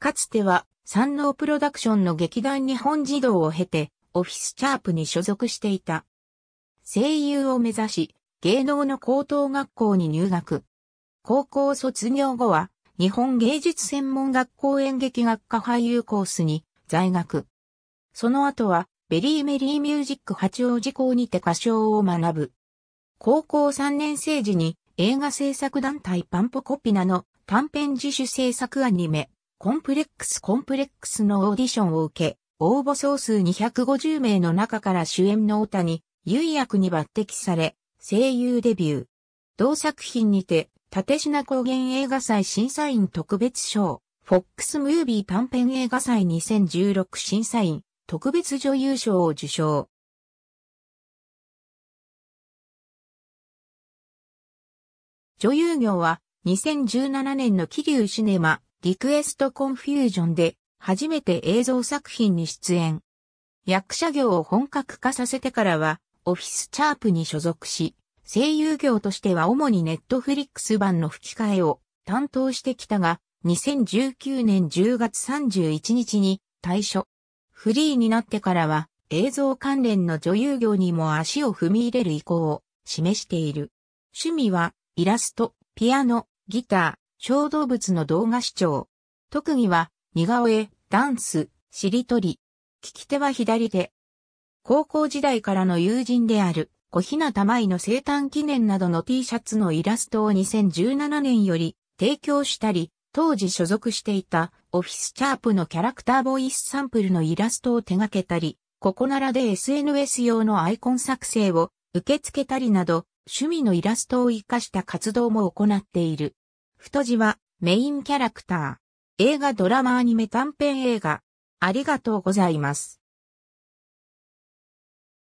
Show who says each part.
Speaker 1: かつては、三能プロダクションの劇団日本児童を経て、オフィスチャープに所属していた。声優を目指し、芸能の高等学校に入学。高校卒業後は、日本芸術専門学校演劇学科俳優コースに在学。その後は、ベリーメリーミュージック八王子校にて歌唱を学ぶ。高校3年生時に映画制作団体パンポコピナの短編自主制作アニメ、コンプレックスコンプレックスのオーディションを受け、応募総数250名の中から主演の大谷、唯役に抜擢され、声優デビュー。同作品にて、縦品高原映画祭審査員特別賞、フォックスムービー短編映画祭2016審査員特別女優賞
Speaker 2: を受賞。
Speaker 1: 女優業は2017年の桐生シネマリクエストコンフュージョンで初めて映像作品に出演。役者業を本格化させてからは、オフィスチャープに所属し、声優業としては主にネットフリックス版の吹き替えを担当してきたが、2019年10月31日に退所。フリーになってからは映像関連の女優業にも足を踏み入れる意向を示している。趣味はイラスト、ピアノ、ギター、小動物の動画視聴。特技は、似顔絵、ダンス、しりとり。聞き手は左手。高校時代からの友人である、小日向舞の生誕記念などの T シャツのイラストを2017年より提供したり、当時所属していたオフィスチャープのキャラクターボイスサンプルのイラストを手掛けたり、ここならで SNS 用のアイコン作成を受け付けたりなど、趣味のイラストを活かした活動も行っている。太字はメインキャラクター。映画ドラマアニメ短編映画。ありがとうございます。